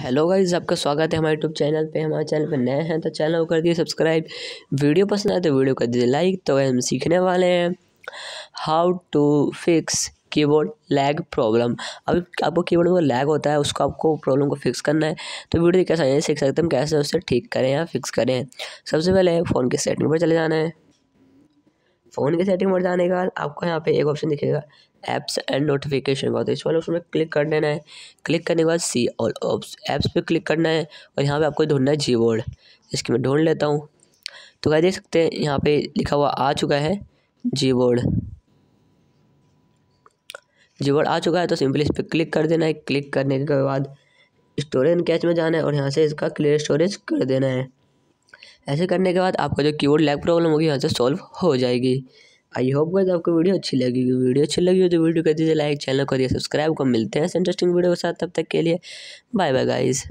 hello guys आपका स्वागत है हमारे यूट्यूब चैनल पे हमारे चैनल पे नए हैं तो चैनल को कर दिए सब्सक्राइब वीडियो पसंद आए तो वीडियो कर दीजिए लाइक तो हम सीखने वाले हैं how to fix keyboard lag problem अभी आपको कीबोर्ड में लैग होता है उसको आपको प्रॉब्लम को फिक्स करना है तो वीडियो कैसे सीख सकते हम कैसे उसे ठीक करें या फिक्स करें सबसे पहले फ़ोन की सेटिंग पर चले जाना है फ़ोन की सेटिंग पर जाने के बाद आपको यहाँ पे एक ऑप्शन दिखेगा एप्स एंड नोटिफिकेशन का तो इस वाले ऑप्शन में क्लिक कर देना है क्लिक करने के बाद सी ऑल ऑप्स ऐप्स पे क्लिक करना है और यहाँ पे आपको ढूंढना है जी बोर्ड इसकी मैं ढूंढ लेता हूँ तो क्या देख सकते हैं यहाँ पे लिखा हुआ आ चुका है जी बोर्ड जी बोर्ड आ चुका है तो सिंपली इस पर क्लिक कर देना है क्लिक करने के बाद स्टोरेज कैच में जाना है और यहाँ से इसका क्लियर स्टोरेज कर देना है ऐसे करने के बाद आपका जो कीबोर्ड लैग प्रॉब्लम होगी यहाँ से सॉल्व हो जाएगी आई होप गाइस आपको वीडियो अच्छी लगेगी वीडियो अच्छी लगी हो तो वीडियो कर दीजिए लाइक चैनल को दिए सब्सक्राइब को मिलते हैं इंटरेस्टिंग वीडियो के साथ तब तक के लिए बाय बाय गाइज़